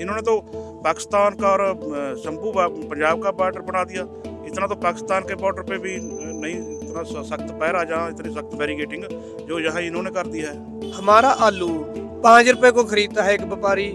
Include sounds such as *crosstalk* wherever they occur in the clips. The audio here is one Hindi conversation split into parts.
इन्होंने तो पाकिस्तान का और शंभू पंजाब का बॉर्डर बना दिया इतना तो पाकिस्तान के बॉर्डर पे भी नहीं इतना सख्त पहरा जहाँ इतनी सख्त बैरिगेटिंग जो यहाँ इन्होंने कर दिया है हमारा आलू पाँच रुपये को खरीदता है एक व्यापारी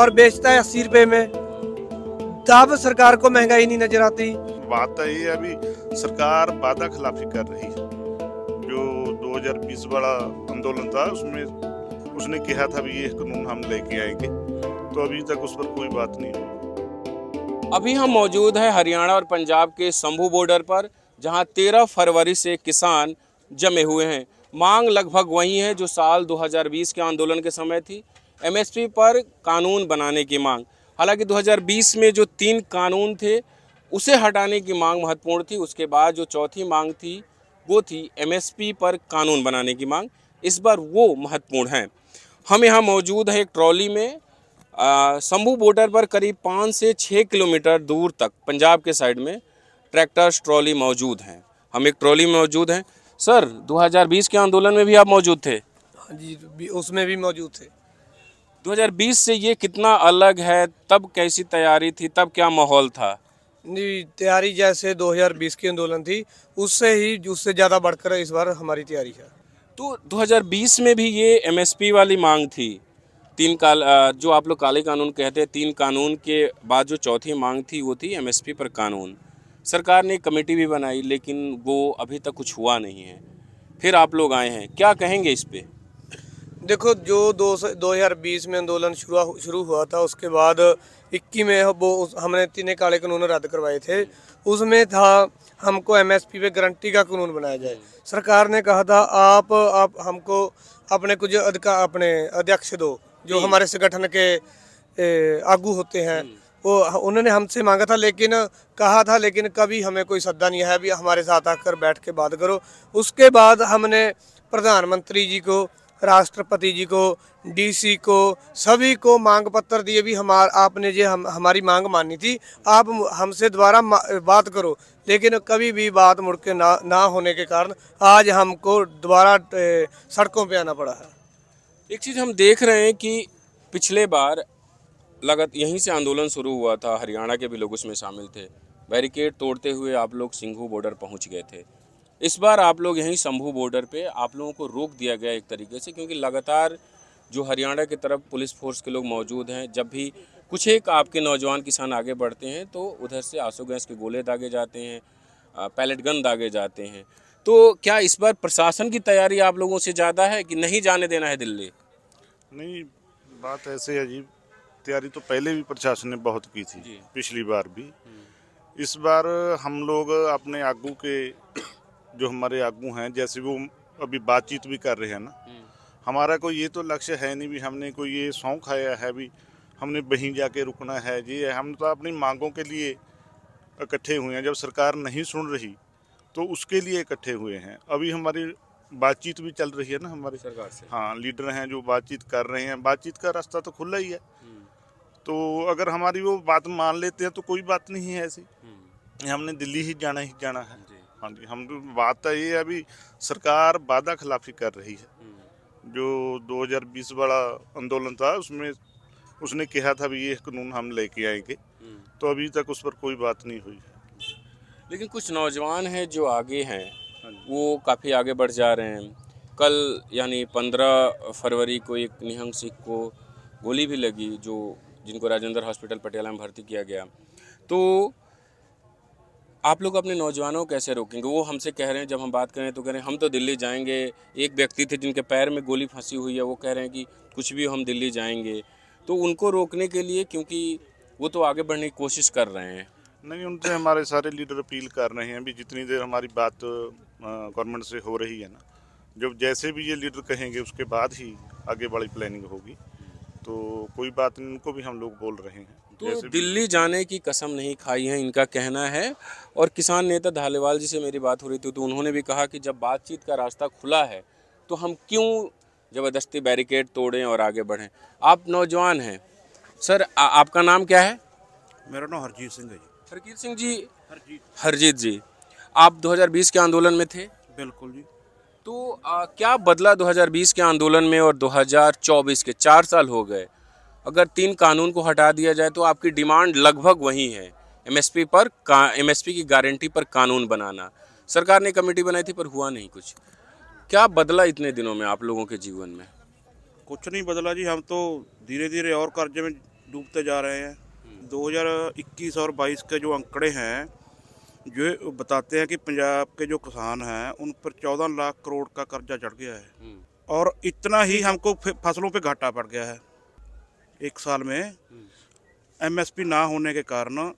और बेचता है अस्सी रुपये में तब सरकार को महंगाई नहीं नजर आती बात तो ये अभी सरकार वादा खिलाफी कर रही है जो 2020 वाला आंदोलन था उसमें उसने कहा था भी ये कानून हम लेके आएंगे तो अभी तक उस पर कोई बात नहीं हुई अभी हम मौजूद हैं हरियाणा और पंजाब के शंभू बॉर्डर पर जहां 13 फरवरी से किसान जमे हुए हैं मांग लगभग वही है जो साल 2020 के आंदोलन के समय थी एमएसपी पर कानून बनाने की मांग हालांकि 2020 में जो तीन कानून थे उसे हटाने की मांग महत्वपूर्ण थी उसके बाद जो चौथी मांग थी वो थी एमएसपी पर कानून बनाने की मांग इस बार वो महत्वपूर्ण है हम यहाँ मौजूद हैं एक ट्रॉली में शंभू बॉर्डर पर करीब पाँच से छः किलोमीटर दूर तक पंजाब के साइड में ट्रैक्टर्स ट्रॉली मौजूद हैं हम एक ट्रॉली में मौजूद हैं सर 2020 के आंदोलन में भी आप मौजूद थे हाँ जी उसमें भी मौजूद थे 2020 से ये कितना अलग है तब कैसी तैयारी थी तब क्या माहौल था जी तैयारी जैसे 2020 की आंदोलन थी उससे ही उससे ज़्यादा बढ़कर इस बार हमारी तैयारी है तो 2020 में भी ये एमएसपी वाली मांग थी तीन काल जो आप लोग काले कानून कहते हैं तीन कानून के बाद जो चौथी मांग थी वो थी एमएसपी पर कानून सरकार ने कमेटी भी बनाई लेकिन वो अभी तक कुछ हुआ नहीं है फिर आप लोग आए हैं क्या कहेंगे इस पर देखो जो दो दो हज़ार बीस में आंदोलन शुरू शुरू हुआ था उसके बाद इक्की में वो हमने तीन काले कानून रद्द करवाए थे उसमें था हमको एमएसपी पे गारंटी का कानून बनाया जाए सरकार ने कहा था आप आप हमको अपने कुछ अधिकार अपने अध्यक्ष दो जो हमारे संगठन के आगू होते हैं वो उन्होंने हमसे मांगा था लेकिन कहा था लेकिन कभी हमें कोई सद्दा नहीं है अभी हमारे साथ आकर बैठ के बात करो उसके बाद हमने प्रधानमंत्री जी को राष्ट्रपति जी को डीसी को सभी को मांग पत्र दिए भी हमार आपने जो हम हमारी मांग मानी थी आप हमसे दोबारा बात करो लेकिन कभी भी बात मुड़ के ना ना होने के कारण आज हमको दोबारा सड़कों पे आना पड़ा है एक चीज़ हम देख रहे हैं कि पिछले बार लगत यहीं से आंदोलन शुरू हुआ था हरियाणा के भी लोग उसमें शामिल थे बैरिकेड तोड़ते हुए आप लोग सिंघू बॉर्डर पहुंच गए थे इस बार आप लोग यहीं शंभू बॉर्डर पे आप लोगों को रोक दिया गया एक तरीके से क्योंकि लगातार जो हरियाणा की तरफ पुलिस फोर्स के लोग मौजूद हैं जब भी कुछ एक आपके नौजवान किसान आगे बढ़ते हैं तो उधर से आंसू गैस के गोले दागे जाते हैं पैलेट गन दागे जाते हैं तो क्या इस बार प्रशासन की तैयारी आप लोगों से ज़्यादा है कि नहीं जाने देना है दिल्ली नहीं बात ऐसे अजीब तैयारी तो पहले भी प्रशासन ने बहुत की थी पिछली बार भी हम्म। इस बार हम लोग अपने आगू के *clears throat* जो हमारे आगू हैं जैसे वो अभी बातचीत भी कर रहे हैं ना हम्म। हमारा कोई ये तो लक्ष्य है नहीं भी हमने कोई ये शौक खाया है भी हमने वहीं जाके रुकना है ये है हम तो अपनी मांगों के लिए इकट्ठे हुए हैं जब सरकार नहीं सुन रही तो उसके लिए इकट्ठे हुए हैं अभी हमारी बातचीत भी चल रही है ना हमारी सरकार से हाँ लीडर हैं जो बातचीत कर रहे हैं बातचीत का रास्ता तो खुला ही है हम्म। तो अगर हमारी वो बात मान लेते हैं तो कोई बात नहीं है ऐसी हम्म। हमने दिल्ली ही जाना ही जाना है हाँ जी हम बात तो ये अभी सरकार वादा खिलाफी कर रही है हम्म। जो 2020 वाला आंदोलन था उसमें उसने कहा था भी ये कानून हम लेके आएंगे तो अभी तक उस पर कोई बात नहीं हुई लेकिन कुछ नौजवान हैं जो आगे हैं वो काफ़ी आगे बढ़ जा रहे हैं कल यानी पंद्रह फरवरी को एक निहंग सिख को गोली भी लगी जो जिनको राजेंद्र हॉस्पिटल पटियाला में भर्ती किया गया तो आप लोग अपने नौजवानों को कैसे रोकेंगे वो हमसे कह रहे हैं जब हम बात करें तो कह रहे हैं हम तो दिल्ली जाएंगे एक व्यक्ति थे जिनके पैर में गोली फंसी हुई है वो कह रहे हैं कि कुछ भी हम दिल्ली जाएंगे तो उनको रोकने के लिए क्योंकि वो तो आगे बढ़ने की कोशिश कर रहे हैं नहीं उनसे हमारे सारे लीडर अपील कर रहे हैं भी जितनी देर हमारी बात गवर्नमेंट से हो रही है ना जब जैसे भी ये लीडर कहेंगे उसके बाद ही आगे बड़ी प्लानिंग होगी तो कोई बात नहीं उनको भी हम लोग बोल रहे हैं तो दिल्ली जाने की कसम नहीं खाई है इनका कहना है और किसान नेता धालेवाल जी से मेरी बात हो रही थी तो उन्होंने भी कहा कि जब बातचीत का रास्ता खुला है तो हम क्यों ज़बरदस्ती बैरिकेड तोड़ें और आगे बढ़ें आप नौजवान हैं सर आ, आपका नाम क्या है मेरा नाम हरजीत सिंह है जी हरकीर सिंह जी हरजीत हरजीत जी आप 2020 के आंदोलन में थे बिल्कुल जी तो आ, क्या बदला 2020 के आंदोलन में और 2024 के चार साल हो गए अगर तीन कानून को हटा दिया जाए तो आपकी डिमांड लगभग वही है एमएसपी पर एमएसपी की गारंटी पर कानून बनाना सरकार ने कमेटी बनाई थी पर हुआ नहीं कुछ क्या बदला इतने दिनों में आप लोगों के जीवन में कुछ नहीं बदला जी हम तो धीरे धीरे और कर्जे में डूबते जा रहे हैं 2021 और 22 के जो आंकड़े हैं जो बताते हैं कि पंजाब के जो किसान हैं उन पर 14 लाख करोड़ का कर्जा चढ़ गया है हम्म। और इतना ही हमको फसलों पे घाटा पड़ गया है एक साल में एमएसपी हम्म। ना होने के कारण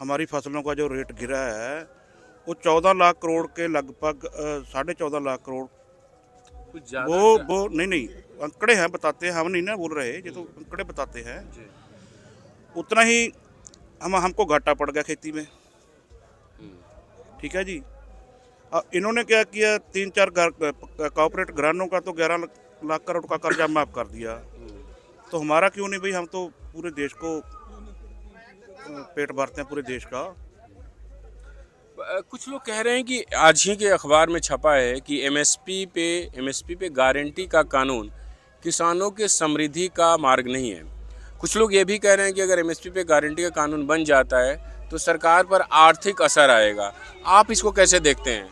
हमारी फसलों का जो रेट गिरा है वो चौदह लाख करोड़ के लगभग साढ़े चौदह लाख करोड़ वो वो नहीं नहीं आंकड़े हैं बताते हैं हम नहीं ना बोल रहे ये तो आंकड़े हम्म। बताते हैं उतना ही हम हमको घाटा पड़ गया खेती में ठीक है जी और इन्होंने क्या किया तीन चार कॉपोरेट घरानों का तो ग्यारह लाख करोड़ का कर्जा माफ कर दिया तो हमारा क्यों नहीं भाई हम तो पूरे देश को पेट भरते हैं पूरे देश का कुछ लोग कह रहे हैं कि आज ही के अखबार में छपा है कि एमएसपी पे एमएसपी पे गारंटी का कानून किसानों के समृद्धि का मार्ग नहीं है कुछ लोग ये भी कह रहे हैं कि अगर एमएसपी पे गारंटी का कानून बन जाता है तो सरकार पर आर्थिक असर आएगा आप इसको कैसे देखते हैं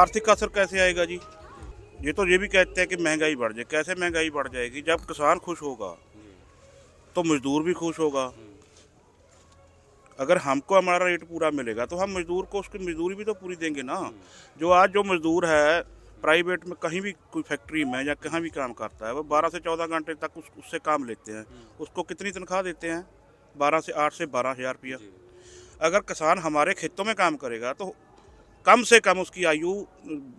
आर्थिक असर कैसे आएगा जी ये तो ये भी कहते हैं कि महंगाई बढ़ जाए कैसे महंगाई बढ़ जाएगी जब किसान खुश होगा तो मजदूर भी खुश होगा अगर हमको हमारा रेट पूरा मिलेगा तो हम मजदूर को उसकी मजदूरी भी तो पूरी देंगे ना जो आज जो मजदूर है प्राइवेट में कहीं भी कोई फैक्ट्री में या कहाँ भी काम करता है वो बारह से चौदह घंटे तक उस, उससे काम लेते हैं हम्म। उसको कितनी तनख्वाह देते हैं बारह से आठ से बारह हज़ार रुपया अगर किसान हमारे खेतों में काम करेगा तो कम से कम उसकी आयु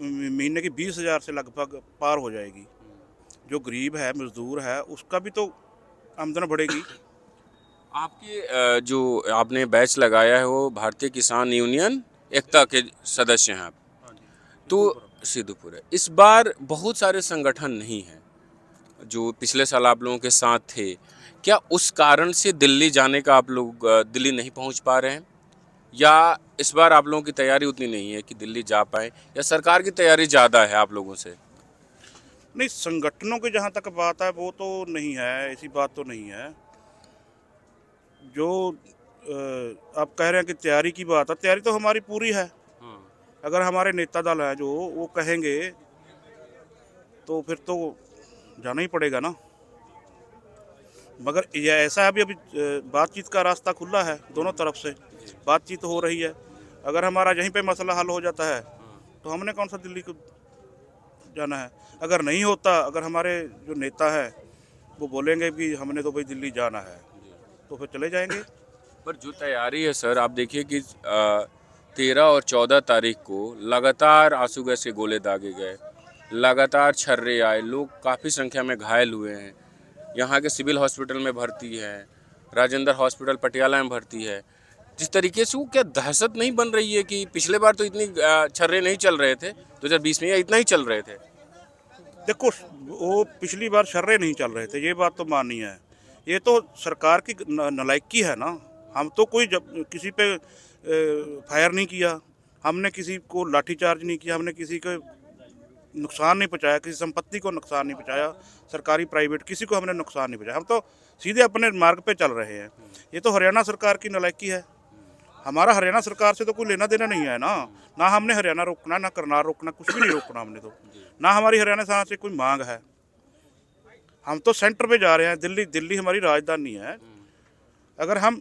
महीने की बीस हज़ार से लगभग पार हो जाएगी हम्म। जो गरीब है मजदूर है उसका भी तो आमदन बढ़ेगी आपके जो आपने बैच लगाया है वो भारतीय किसान यूनियन एकता के सदस्य हैं आप हाँ तो सिद्धूपुर है इस बार बहुत सारे संगठन नहीं हैं जो पिछले साल आप लोगों के साथ थे क्या उस कारण से दिल्ली जाने का आप लोग दिल्ली नहीं पहुंच पा रहे हैं या इस बार आप लोगों की तैयारी उतनी नहीं है कि दिल्ली जा पाए या सरकार की तैयारी ज़्यादा है आप लोगों से नहीं संगठनों की जहाँ तक बात है वो तो नहीं है ऐसी बात तो नहीं है जो आप कह रहे हैं कि तैयारी की बात है तैयारी तो हमारी पूरी है अगर हमारे नेता दल हैं जो वो कहेंगे तो फिर तो जाना ही पड़ेगा ना मगर यह ऐसा है अभी अभी बातचीत का रास्ता खुला है दोनों तरफ से बातचीत हो रही है अगर हमारा यहीं पे मसला हल हो जाता है तो हमने कौन सा दिल्ली को जाना है अगर नहीं होता अगर हमारे जो नेता है वो बोलेंगे कि हमने तो भाई दिल्ली जाना है तो फिर चले जाएंगे पर जो तैयारी है सर आप देखिए कि आ... तेरह और चौदह तारीख को लगातार आंसू गैस के गोले दागे गए लगातार छर्रे आए लोग काफ़ी संख्या में घायल हुए हैं यहाँ के सिविल हॉस्पिटल में भर्ती है राजेंद्र हॉस्पिटल पटियाला में भर्ती है जिस तरीके से वो क्या दहशत नहीं बन रही है कि पिछले बार तो इतनी छर्रे नहीं चल रहे थे दो हज़ार बीस में या इतना ही चल रहे थे देखो वो पिछली बार छर्रे नहीं चल रहे थे ये बात तो माननीय है ये तो सरकार की नलायकी है ना हम तो कोई जब किसी पे फायर नहीं किया हमने किसी को लाठीचार्ज नहीं किया हमने किसी को नुकसान नहीं पहुँचाया किसी संपत्ति को नुकसान नहीं पहुँचाया सरकारी प्राइवेट किसी को हमने नुकसान नहीं पहुँचाया हम तो सीधे अपने मार्ग पे चल रहे हैं ये तो हरियाणा सरकार की नलायकी है हमारा हरियाणा सरकार से तो कोई लेना देना नहीं है ना ना हमने हरियाणा रोकना ना करनाल रोकना कुछ भी नहीं रोकना हमने तो ना हमारी हरियाणा सरकार से कोई मांग है हम तो सेंटर पे जा रहे हैं दिल्ली दिल्ली हमारी राजधानी है अगर हम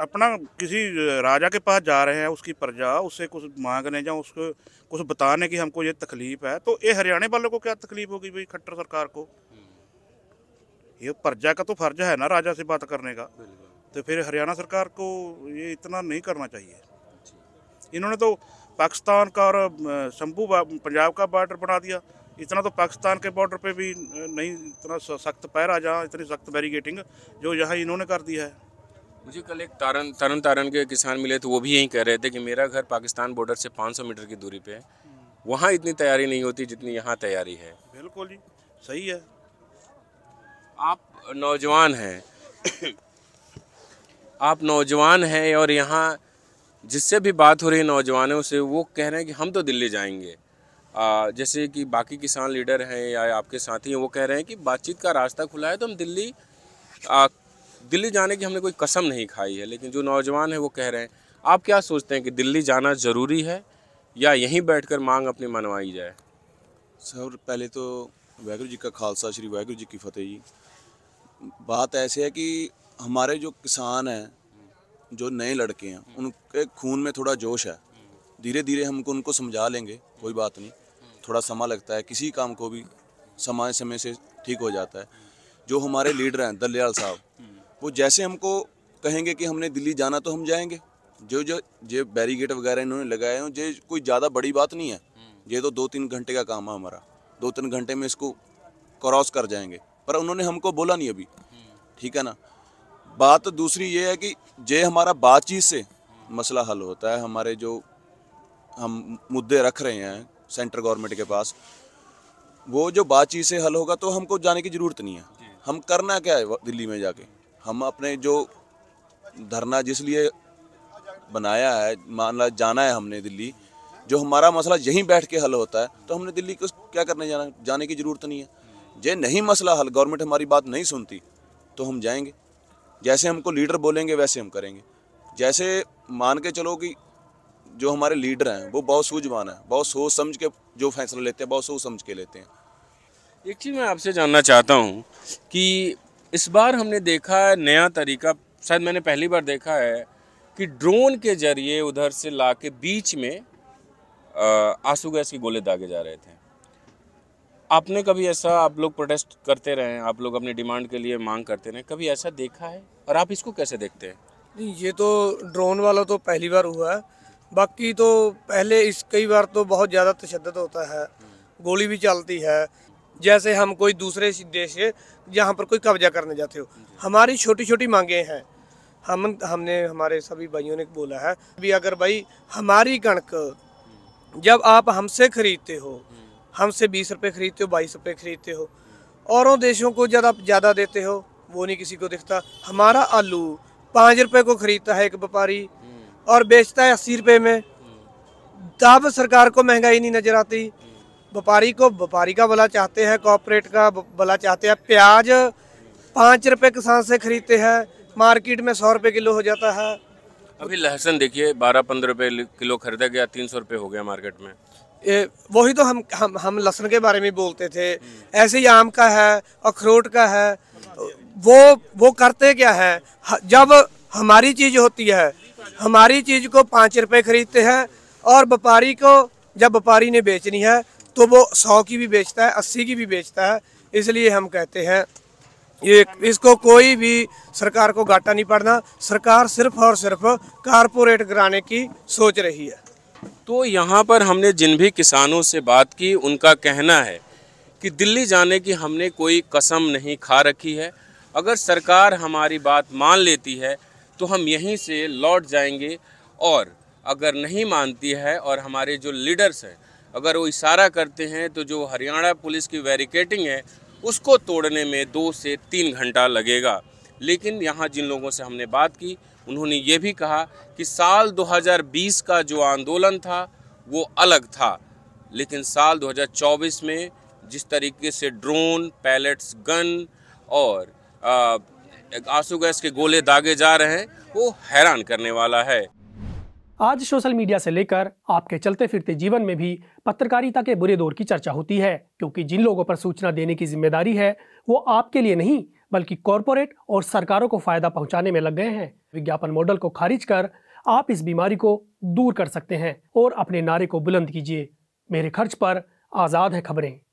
अपना किसी राजा के पास जा रहे हैं उसकी प्रजा उससे कुछ मांगने या उसको कुछ बताने की हमको ये तकलीफ है तो ये हरियाणा वालों को क्या तकलीफ होगी भाई खट्टर सरकार को हम्म। ये प्रजा का तो फर्ज है ना राजा से बात करने का तो फिर हरियाणा सरकार को ये इतना नहीं करना चाहिए इन्होंने तो पाकिस्तान का और शंभू पंजाब का बॉर्डर बना दिया इतना तो पाकिस्तान के बॉर्डर पे भी नहीं इतना सख्त आ जा इतनी सख्त बैरिगेटिंग जो यहाँ इन्होंने कर दिया है मुझे कल एक तारन तरन तारन के किसान मिले थे वो भी यही कह रहे थे कि मेरा घर पाकिस्तान बॉर्डर से 500 मीटर की दूरी पे है वहाँ इतनी तैयारी नहीं होती जितनी यहाँ तैयारी है बिल्कुल ही सही है आप नौजवान हैं आप नौजवान हैं और यहाँ जिससे भी बात हो रही है नौजवानों से वो कह रहे हैं कि हम तो दिल्ली जाएंगे आ, जैसे कि बाकी किसान लीडर हैं या आपके साथी हैं वो कह रहे हैं कि बातचीत का रास्ता खुला है तो हम दिल्ली आ, दिल्ली जाने की हमने कोई कसम नहीं खाई है लेकिन जो नौजवान है वो कह रहे हैं आप क्या सोचते हैं कि दिल्ली जाना ज़रूरी है या यहीं बैठकर मांग अपनी मनवाई जाए सर पहले तो वाहगुरु जी का खालसा श्री वाहगुरु जी की फतेह जी बात ऐसे है कि हमारे जो किसान हैं जो नए लड़के हैं उनके खून में थोड़ा जोश है धीरे धीरे हम उनको समझा लेंगे कोई बात नहीं थोड़ा समय लगता है किसी काम को भी समय समय से ठीक हो जाता है जो हमारे लीडर हैं दल्याल साहब वो जैसे हमको कहेंगे कि हमने दिल्ली जाना तो हम जाएंगे जो जो जो बैरीगेट वगैरह इन्होंने लगाए हैं ये कोई ज़्यादा बड़ी बात नहीं है हम्म। ये तो दो तीन घंटे का काम है हमारा दो तीन घंटे में इसको क्रॉस कर जाएंगे पर उन्होंने हमको बोला नहीं अभी हम्म। ठीक है ना बात दूसरी ये है कि जे हमारा बातचीत से मसला हल होता है हमारे जो हम मुद्दे रख रहे हैं सेंट्रल गवर्नमेंट के पास वो जो बातचीत से हल होगा तो हमको जाने की ज़रूरत नहीं है हम करना क्या है दिल्ली में जाके हम अपने जो धरना जिस लिए बनाया है मान ला जाना है हमने दिल्ली जो हमारा मसला यहीं बैठ के हल होता है तो हमने दिल्ली को क्या करने जाना जाने की ज़रूरत नहीं है जे नहीं मसला हल गवर्नमेंट हमारी बात नहीं सुनती तो हम जाएंगे जैसे हमको लीडर बोलेंगे वैसे हम करेंगे जैसे मान के चलो कि जो हमारे लीडर हैं वो बहुत सूझवान है बहुत सोच समझ के जो फैसला लेते हैं बहुत सोच समझ के लेते हैं एक चीज़ मैं आपसे जानना चाहता हूँ कि इस बार हमने देखा है नया तरीका शायद मैंने पहली बार देखा है कि ड्रोन के जरिए उधर से ला के बीच में आंसू गैस के गोले दागे जा रहे थे आपने कभी ऐसा आप लोग प्रोटेस्ट करते रहे आप लोग अपनी डिमांड के लिए मांग करते रहे कभी ऐसा देखा है और आप इसको कैसे देखते हैं नहीं ये तो ड्रोन वाला तो पहली बार हुआ है बाकी तो पहले इस कई बार तो बहुत ज़्यादा तशद होता है गोली भी चलती है जैसे हम कोई दूसरे देश जहाँ पर कोई कब्जा करने जाते हो हमारी छोटी छोटी मांगे हैं हम हमने हमारे सभी भाइयों ने बोला है भी अगर भाई हमारी कणक जब आप हमसे खरीदते हो हम्म। हमसे बीस रुपये खरीदते हो बाईस रुपये खरीदते हो औरों देशों को जब आप ज़्यादा देते हो वो नहीं किसी को दिखता हमारा आलू पाँच रुपये को खरीदता है एक व्यापारी हम्म। और बेचता है अस्सी रुपये में हम्म। तब सरकार को महंगाई नहीं नज़र आती व्यापारी को व्यापारी का भला चाहते हैं कॉपरेट का भला चाहते हैं प्याज पाँच रुपये किसान से खरीदते हैं मार्केट में सौ रुपये किलो हो जाता है अभी लहसुन देखिए बारह पंद्रह रुपये किलो खरीदा गया तीन सौ रुपये हो गया मार्केट में वही तो हम हम हम लहसुन के बारे में बोलते थे ऐसे ही आम का है अखरोट का है वो वो करते क्या है जब हमारी चीज़ होती है हमारी चीज़ को पाँच रुपये खरीदते हैं और व्यापारी को जब व्यापारी ने बेचनी है तो वो सौ की भी बेचता है अस्सी की भी बेचता है इसलिए हम कहते हैं ये इसको कोई भी सरकार को घाटा नहीं पड़ना सरकार सिर्फ और सिर्फ कारपोरेट कराने की सोच रही है तो यहाँ पर हमने जिन भी किसानों से बात की उनका कहना है कि दिल्ली जाने की हमने कोई कसम नहीं खा रखी है अगर सरकार हमारी बात मान लेती है तो हम यहीं से लौट जाएंगे और अगर नहीं मानती है और हमारे जो लीडर्स हैं अगर वो इशारा करते हैं तो जो हरियाणा पुलिस की बैरिकेटिंग है उसको तोड़ने में दो से तीन घंटा लगेगा लेकिन यहाँ जिन लोगों से हमने बात की उन्होंने ये भी कहा कि साल 2020 का जो आंदोलन था वो अलग था लेकिन साल 2024 में जिस तरीके से ड्रोन पैलेट्स गन और आंसू गैस के गोले दागे जा रहे हैं वो हैरान करने वाला है आज सोशल मीडिया से लेकर आपके चलते फिरते जीवन में भी पत्रकारिता के बुरे दौर की चर्चा होती है क्योंकि जिन लोगों पर सूचना देने की जिम्मेदारी है वो आपके लिए नहीं बल्कि कॉरपोरेट और सरकारों को फायदा पहुंचाने में लग गए हैं विज्ञापन मॉडल को खारिज कर आप इस बीमारी को दूर कर सकते हैं और अपने नारे को बुलंद कीजिए मेरे खर्च पर आज़ाद है खबरें